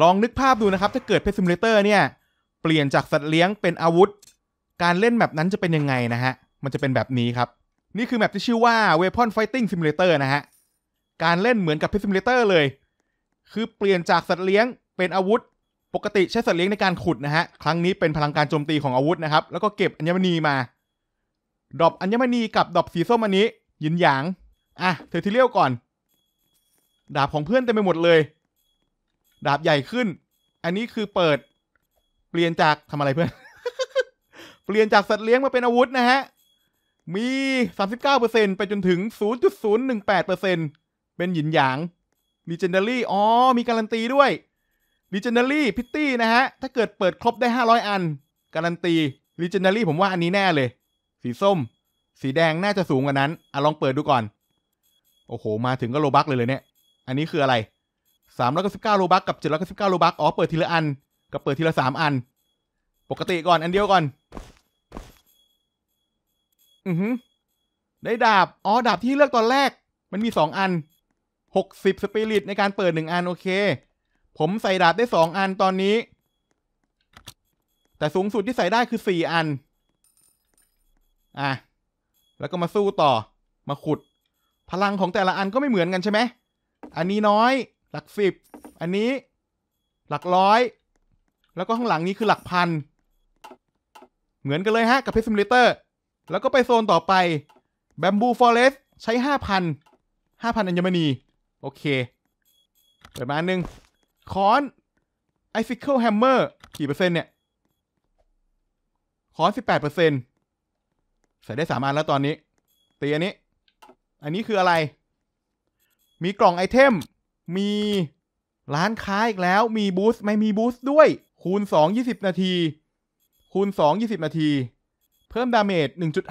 ลองนึกภาพดูนะครับถ้าเกิดเพซิมูเลเตอร์เนี่ยเปลี่ยนจากสัตว์เลี้ยงเป็นอาวุธ การเล่นแบบนั้นจะเป็นยังไงนะฮะมันจะเป็นแบบนี้ครับนี่คือแบบที่ชื่อว่า Weapon Fighting Simulator นะฮะการเล่นเหมือนกับเพซิมูเลเตอร์เลย คือเปลี่ยนจากสัตว์เลี้ยงเป็นอาวุธ ปกติใช้สัตว์เลี้ยงในการขุดนะฮะครั้งนี้เป็นพลังการโจมตีของอาวุธนะครับ แล้วก็เก็บอัญมณีมาดอบอัญมณี กับดอบสีส้มอันนี้ยินหยางอ่ะเธอที่เลี้ยวก่อน ดาบของเพื่อนเต็มไปหมดเลยดาบใหญ่ขึ้น อันนี้คือเปิดเปลี่ยนจากทำอะไรเพื่อน เปลี่ยนจากสัตว์เลี้ยงมาเป็นอาวุธนะฮะ มี 39%ไปจนถึง 0.018%เป็นหยินหยาง Legendary อ๋อ มีการันตีด้วย Legendary พิตตี้นะฮะ ถ้าเกิดเปิดครบได้ 500 อัน การันตี Legendary ผมว่าอันนี้แน่เลย สีส้ม สีแดงน่าจะสูงกว่านั้นอ่ะลองเปิดดูก่อน โอ้โห มาถึงก็โลบักเลยเลยเนี่ย อันนี้คืออะไรสามร้อยเก้าสิบเก้าโลบักกับเจ็ดร้อยเก้าสิบเก้าโลบักอ๋อ เปิดทีละอัน กับเปิดทีละสามอัน ปกติก่อนอันเดียวก่อน อือหือ ได้ดาบ อ๋อ ดาบที่เลือกตอนแรก มันมีสองอัน หกสิบสปิริตในการเปิดหนึ่งอันโอเค ผมใส่ดาบได้สองอันตอนนี้ แต่สูงสุดที่ใส่ได้คือสี่อัน อ่ะ แล้วก็มาสู้ต่อ มาขุด พลังของแต่ละอันก็ไม่เหมือนกันใช่ไหมอันนี้น้อยหลักสิบอันนี้หลักร้อย แล้วก็ข้างหลังนี้คือหลักพัน เหมือนกันเลยฮะ กับเพชรซิมเลเตอร์ แล้วก็ไปโซนต่อไปแบมบูฟอเรสใช้ห้าพันห้าพันอัญมณีโอเคเปิดมาอันนึงคอนไอซิเคิลแฮมเมอร์กี่เปอร์เซ็นต์เนี่ยคอนสิบแปดเปอร์เซ็นต์ใส่ได้สามอันแล้วตอนนี้ตีอันนี้ อันนี้คืออะไร มีกล่องไอเทมมีร้านค้าอีกแล้ว มีบูสไม่มีบูสด้วย คูณ 2 20 นาที คูณ 2 20 นาที เพิ่มดาเมจ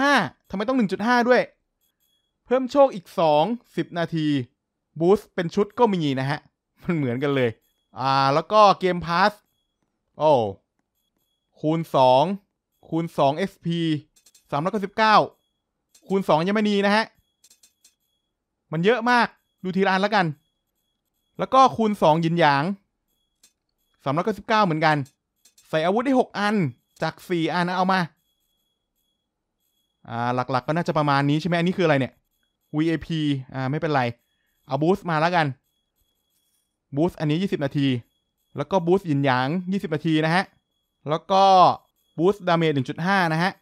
1.5ทำไมต้อง 1.5 ด้วย เพิ่มโชคอีก 2 10 นาที บูสเป็นชุดก็มีนะฮะ มันเหมือนกันเลย อ่า แล้วก็เกมพาสโอ้ คูณ 2 คูณ2 XP 399คูณ 2 ยังไม่นีนะฮะ มันเยอะมาก ดูทีละอันแล้วกันแล้วก็คูณ 2 ยินหยาง399เหมือนกัน ใส่อาวุธได้ 6 อันจาก4อันเอามาอ่าหลักๆกก็น่าจะประมาณนี้ใช่ไหมอันนี้คืออะไรเนี่ย VAP อ่าไม่เป็นไร เอาบูสต์มาแล้วกันบูสต์อันนี้ 20 นาที แล้วก็บูสต์ยินหยาง 20 นาทีนะฮะ แล้วก็บูสต์ดาเมจ1.5 นะฮะ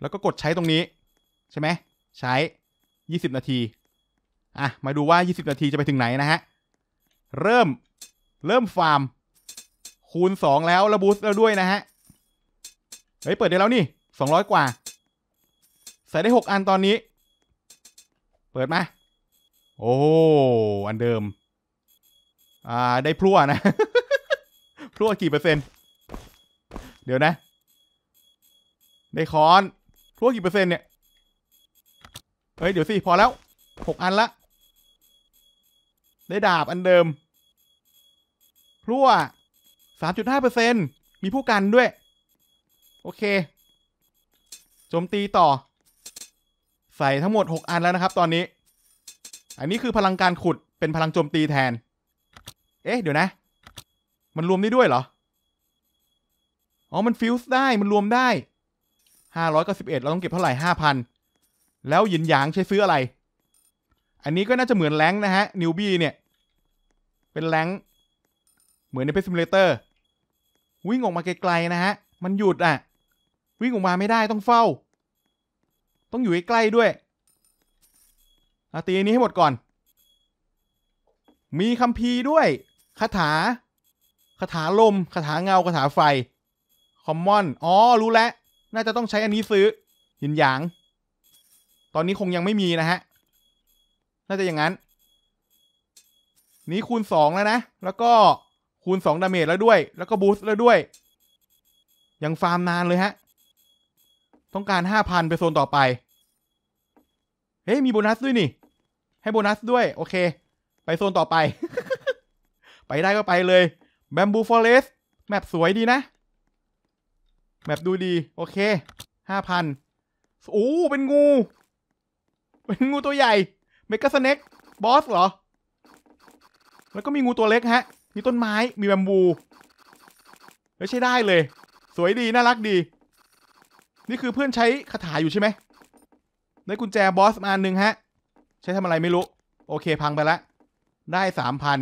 แล้วก็กดใช้ตรงนี้ใช่ไหมใช้ 20 นาที อ่ะมาดูว่า 20 นาทีจะไปถึงไหนนะฮะเริ่มเริ่มฟาร์ม คูณสองแล้วระบูสแล้วด้วยนะฮะ เฮ้ยเปิดได้แล้วนี่สองร้อยกว่า ใส่ได้หกอันตอนนี้ เปิดมาโอ้อันเดิม อ่าได้พลั่วนะพลั่วกี่เปอร์เซ็นต์เดี๋ยวนะได้คอนพลั่วกี่เปอร์เซ็นต์เนี่ย เฮ้ย เดี๋ยวสิพอแล้วหกอันละได้ดาบอันเดิมพลั่วสามจุดห้าเปอร์เซ็นมีผู้กันด้วย โอเค โจมตีต่อ ใส่ทั้งหมดหกอันแล้วนะครับตอนนี้ อันนี้คือพลังการขุด เป็นพลังโจมตีแทน เอ๊ะเดี๋ยวนะ มันรวมได้ด้วยเหรอ อ๋อ มันฟิวส์ได้ มันรวมได้ ห้าร้อยเก้าสิบเอ็ดเราต้องเก็บเท่าไหร่ห้าพัน แล้วหยินหยางใช้ซื้ออะไร อันนี้ก็น่าจะเหมือนแรงนะฮะ นิวบี้เนี่ย เป็นแรงเหมือนในเพซิมเลเตอร์วิ่งออกมาไกลๆนะฮะ มันหยุดอ่ะ วิ่งออกมาไม่ได้ต้องเฝ้า ต้องอยู่ใใกล้ด้วยอาตีนี้ให้หมดก่อน มีคัมภีร์ด้วยคาถาคาถาลมคาถาเงาคาถาไฟคอมมอนอ๋อรู้แล้ว น่าจะต้องใช้อันนี้ซื้อหินหยาง ตอนนี้คงยังไม่มีนะฮะ น่าจะอย่างนั้น นี้คูณสองแล้วนะ แล้วก็คูณสองดาเมจแล้วด้วย แล้วก็บูสต์แล้วด้วย ยังฟาร์มนานเลยฮะ ต้องการห้าพันไปโซนต่อไปเฮ้ยมีโบนัสด้วยนี่ ให้โบนัสด้วย โอเค ไปโซนต่อไป ไปได้ก็ไปเลยแบมบูฟอเรสแมปสวยดีนะ แมปดูดี โอเคห้าพันโอ้เป็นงู เป็นงูตัวใหญ่เมกาสเน็กบอสเหรอแล้วก็มีงูตัวเล็กฮะมีต้นไม้ มีแบมบูไม่ใช่ได้เลย สวยดี น่ารักดี นี่คือเพื่อนใช้คาถาอยู่ใช่ไหมได้กุญแจบอสมาอันหนึ่งฮะ ใช้ทำอะไรไม่รู้ โอเคพังไปละได้สามพัน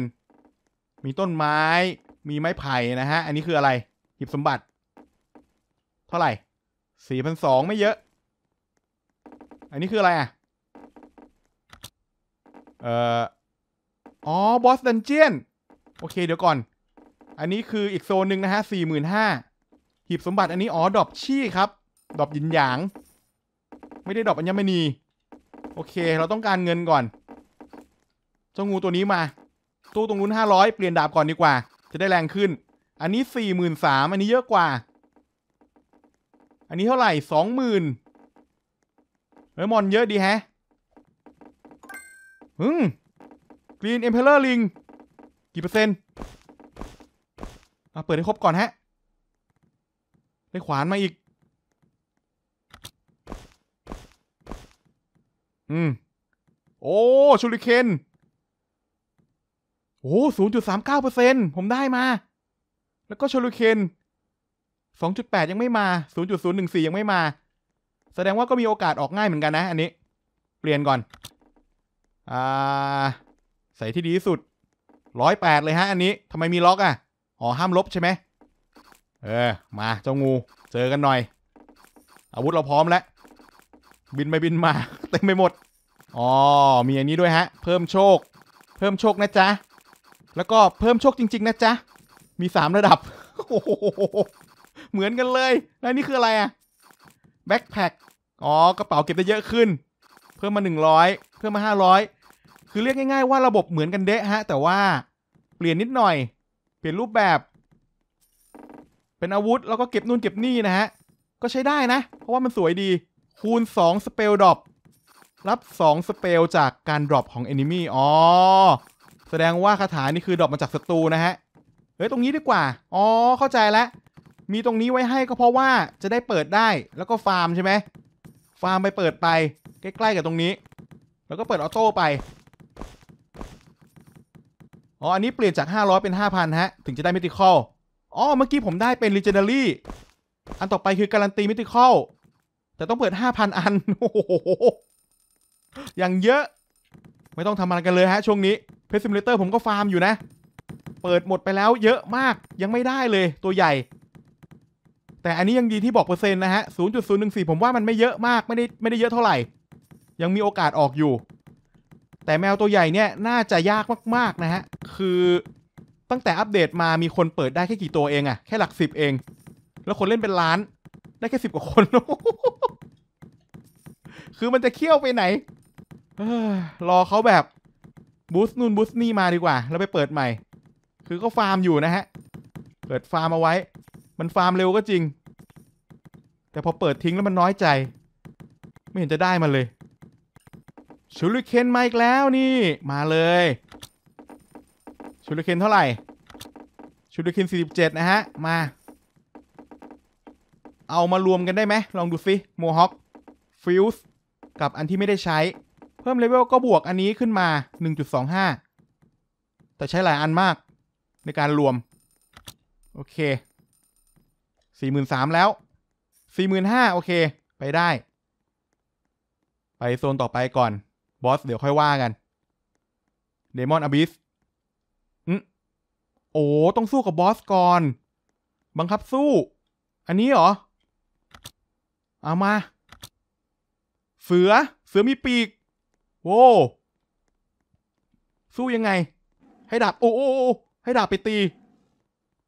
มีต้นไม้ มีไม้ไผ่นะฮะ อันนี้คืออะไรหีบสมบัติ เท่าไหร่ สี่พันสองไม่เยอะ อันนี้คืออะไรอ่ะ เอ่ออ๋อ บอสดันเจียนโอเคเดี๋ยวก่อน อันนี้คืออีกโซนหนึ่งนะฮะสี่หมื่นห้าหีบสมบัติอันนี้อ๋อดอบชี่ครับดอบยินหยาง ไม่ได้ดอบอัญมณีโอเคเราต้องการเงินก่อนเจ้างูตัวนี้มาตู้ตรงนู้นห้าร้อยเปลี่ยนดาบก่อนดีกว่า จะได้แรงขึ้น อันนี้สี่หมื่นสามอันนี้เยอะกว่า อันนี้เท่าไหร่สองหมื่นเฮ้มอนเยอะดีแฮะึ่มกรีนเอ็มเพลเลอร์ลิงกี่เปอร์เซ็นต์เอาเปิดให้ครบก่อนฮะ ได้ขวานมาอีก อืม โอ้ชูริเคน โอ้ศูนย์จุดสามเก้าเปอร์เซ็นต์ผมได้มา แล้วก็ชูริเคน สองจุดแปดยังไม่มาศูนย์จุดศูนย์หนึ่งสี่ยังไม่มา แสดงว่าก็มีโอกาสออกง่ายเหมือนกันนะ อันนี้ เปลี่ยนก่อน อ่า ใส่ที่ดีที่สุดร้อยแปดเลยฮะอันนี้ทำไมมีล็อกอ่ะอ๋อห้ามลบใช่ไหมเออ มาเจ้างู เจอกันหน่อย อาวุธเราพร้อมแล้ว บินไปบินมา เต็มไปหมด อ๋อ มีอันนี้ด้วยฮะ เพิ่มโชค เพิ่มโชคนะจ๊ะ แล้วก็เพิ่มโชคจริง ๆ นะจ๊ะ มีสามระดับ เหมือนกันเลย แล้วนี่คืออะไรอ่ะ แบ็คแพ็ค อ๋อ กระเป๋าเก็บได้เยอะขึ้น เพิ่มมาหนึ่งร้อยเพิ่มมาห้าร้อยคือเรียกง่ายๆว่าระบบเหมือนกันเดะฮะ แต่ว่า เปลี่ยนนิดหน่อยเปลี่ยนรูปแบบ เป็นอาวุธแล้วก็เก็บนู่นเก็บนี่นะฮะ ก็ใช้ได้นะเพราะว่ามันสวยดี คูณ 2 สเปลดรอปรับ 2 สเปลจากการดรอปของเอนิมี่อ๋อแสดงว่าคาถานี่คือดรอปมาจากศัตรูนะฮะเฮ้ยตรงนี้ดีกว่าอ๋อเข้าใจแล้ว มีตรงนี้ไว้ให้ก็เพราะว่าจะได้เปิดได้แล้วก็ฟาร์มใช่ไหมฟาร์มไปเปิดไปใกล้ๆกับตรงนี้ แล้วก็เปิดออโต้ไปอ๋อ อันนี้เปลี่ยนจาก 500 เป็น 5,000ฮะ ถึงจะได้มิติคอลอ๋อ เมื่อกี้ผมได้เป็นลีเจนดารี่ อันต่อไปคือการันตีมิติคอลแต่ต้องเปิด 5,000 อัน โอ้โห อย่างเยอะ ไม่ต้องทำอะไรกันเลยฮะ ช่วงนี้ เพซิมเลเตอร์ผมก็ฟาร์มอยู่นะ เปิดหมดไปแล้วเยอะมาก ยังไม่ได้เลย ตัวใหญ่ แต่อันนี้ยังดีที่บอกเปอร์เซ็นต์นะฮะ 0.014 ผมว่ามันไม่เยอะมาก ไม่ได้ไม่ได้เยอะเท่าไหร่ ยังมีโอกาสออกอยู่แต่แมวตัวใหญ่เนี่ยน่าจะยากมากๆนะฮะ คือตั้งแต่อัปเดตมามีคนเปิดได้แค่กี่ตัวเองอะแค่หลักสิบเอง แล้วคนเล่นเป็นล้าน ได้แค่สิบกว่าคน คือมันจะเคี่ยวไปไหนรอเขาแบบบูสต์นู่นบูสต์นี่มาดีกว่า แล้วไปเปิดใหม่ คือก็ฟาร์มอยู่นะฮะ เปิดฟาร์มเอาไว้ มันฟาร์มเร็วก็จริง แต่พอเปิดทิ้งแล้วมันน้อยใจ ไม่เห็นจะได้มาเลยชูริเคนมาอีกแล้วนี่มาเลยชูริเคนเท่าไหร่ชูริเคน47 นะฮะ มา เอามารวมกันได้ไหมลองดูซิโมฮอคฟิวส์กับอันที่ไม่ได้ใช้ เพิ่มเลเวลก็บวกอันนี้ขึ้นมา 1.25 แต่ใช้หลายอันมากในการรวม โอเค 43,000แล้ว 45,000โอเค ไปได้ ไปโซนต่อไปก่อนบอสเดี๋ยวค่อยว่ากันเดมอนอบิสอืมโอ้ต้องสู้กับบอสก่อน บังคับสู้ อันนี้เหรอ เอามา เสือเสือมีปีก โว้สู้ยังไง ให้ดาบโอ้โอ้ให้ดาบไปตี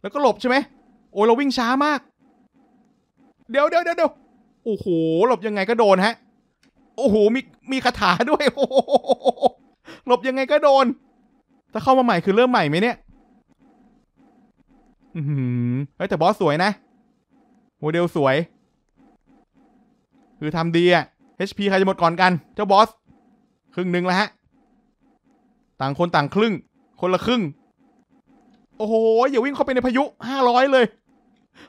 แล้วก็หลบใช่ไหม โอ้เราวิ่งช้ามาก เดี๋ยวเดี๋ยวเดี๋ยวโอ้โหหลบยังไงก็โดนฮะโอ้โห มีมีคาถาด้วยโอ้หลบยังไงก็โดน ถ้าเข้ามาใหม่คือเริ่มใหม่ไหมเนี่ยอืมเฮ้ยแต่บอสสวยนะ โมเดลสวย คือทำดีอะ HP ใครจะหมดก่อนกัน เจ้าบอส ครึ่งหนึ่งแล้วฮะ ต่างคนต่างครึ่ง คนละครึ่ง โอ้โหอย่าวิ่งเข้าไปในพายุ ห้าร้อยเลย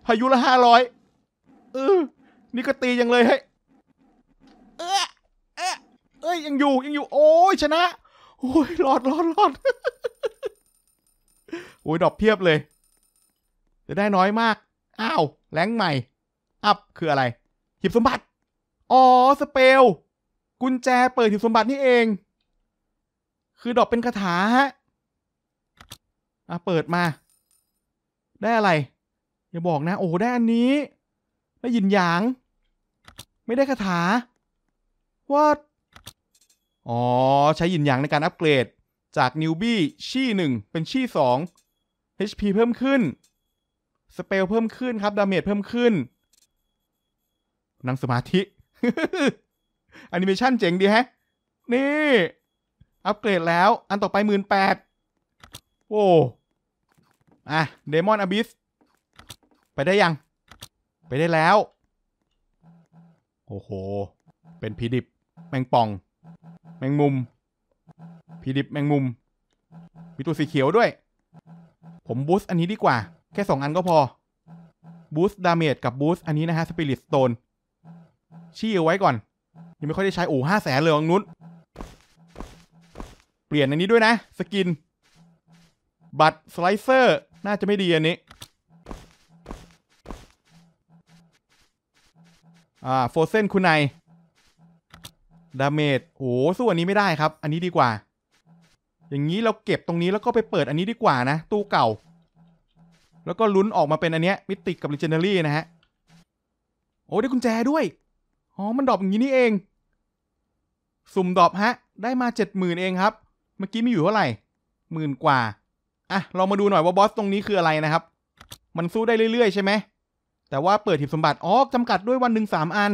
พายุละห้าร้อยเออนี่ก็ตีอย่างเลยให้เอ้ยยังอยู่ยังอยู่ โอ้ยชนะโอ้ยหลอดหลอดหลอดโอ้ยดอกเพียบเลยจะได้น้อยมาก อ้าว แรงใหม่ อัพคืออะไรหีบสมบัติ อ๋อ สเปล กุญแจเปิดหีบสมบัตินี่เอง คือดอกเป็นคาถาฮะอ่ะเปิดมา ได้อะไรอย่าบอกนะ โอ้ได้อันนี้ ได้ยินหยาง ไม่ได้คาถาว่าอ๋อ ใช้ยินหยางในการอัปเกรด จากนิวบี้ชี่หนึ่งเป็นชี่สอง HP เพิ่มขึ้น สเปลเพิ่มขึ้นครับ ดาเมจเพิ่มขึ้น นั่งสมาธิแอนิเมชันเจ๋งดีแฮะ นี่ อัปเกรดแล้วอันต่อไปหมื่นแปดโอ้อะเดมอนอบิสไปได้ยัง ไปได้แล้ว โอ้โห เป็นพีดิบ แมงป่องแมงมุมพีดิบแมงมุม มีตัวสีเขียวด้วย ผมบูสต์อันนี้ดีกว่า แค่สองอันก็พอบูสต์ดาเมจกับบูสต์อันนี้นะฮะสปิริตสโตนชี้เอาไว้ก่อน ยังไม่ค่อยได้ใช้โอ้ห้าแสนเลยองนุ้น เปลี่ยนอันนี้ด้วยนะสกิน บัตรสไลเซอร์น่าจะไม่ดีอันนี้ อ่าโฟเซนคุณนายดาเมจโอ้สู้อันนี้ไม่ได้ครับ อันนี้ดีกว่า อย่างนี้เราเก็บตรงนี้แล้วก็ไปเปิดอันนี้ดีกว่านะ ตู้เก่า แล้วก็ลุ้นออกมาเป็นอันเนี้ย มิติกกับลิเจนเนอรี่นะฮะโอ้ได้กุญแจด้วย อ๋อ มันดรอปอย่างนี้นี่เอง สุ่มดรอปฮะ ได้มาเจ็ดหมื่นเองครับ เมื่อกี้มีอยู่เท่าไหร่หมื่นกว่า อ่ะ เรามาดูหน่อยว่าบอสตรงนี้คืออะไรนะครับ มันสู้ได้เรื่อยๆใช่ไหม แต่ว่าเปิดหีบสมบัติอ๋อจำกัดด้วยวันหนึ่งสามอัน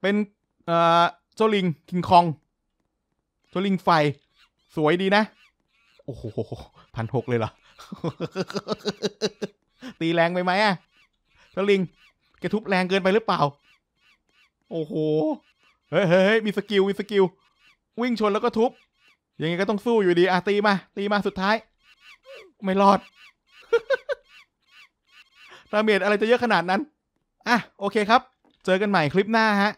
เป็นเอ่อโซลิง คิงคองโซลิงไฟ สวยดีนะ โอ้โหพันหกเลยเหรอ ตีแรงไปไหมอ่ะโซลิงกระทุบแรงเกินไปหรือเปล่า โอ้โหเฮ้ยมีสกิล มีสกิล วิ่งชนแล้วก็ทุบยังไงก็ต้องสู้อยู่ดีอ่ะตีมา ตีมาสุดท้าย ไม่รอดดาเมจอะไรจะเยอะขนาดนั้นอ่ะโอเคครับ เจอกันใหม่คลิปหน้าฮะ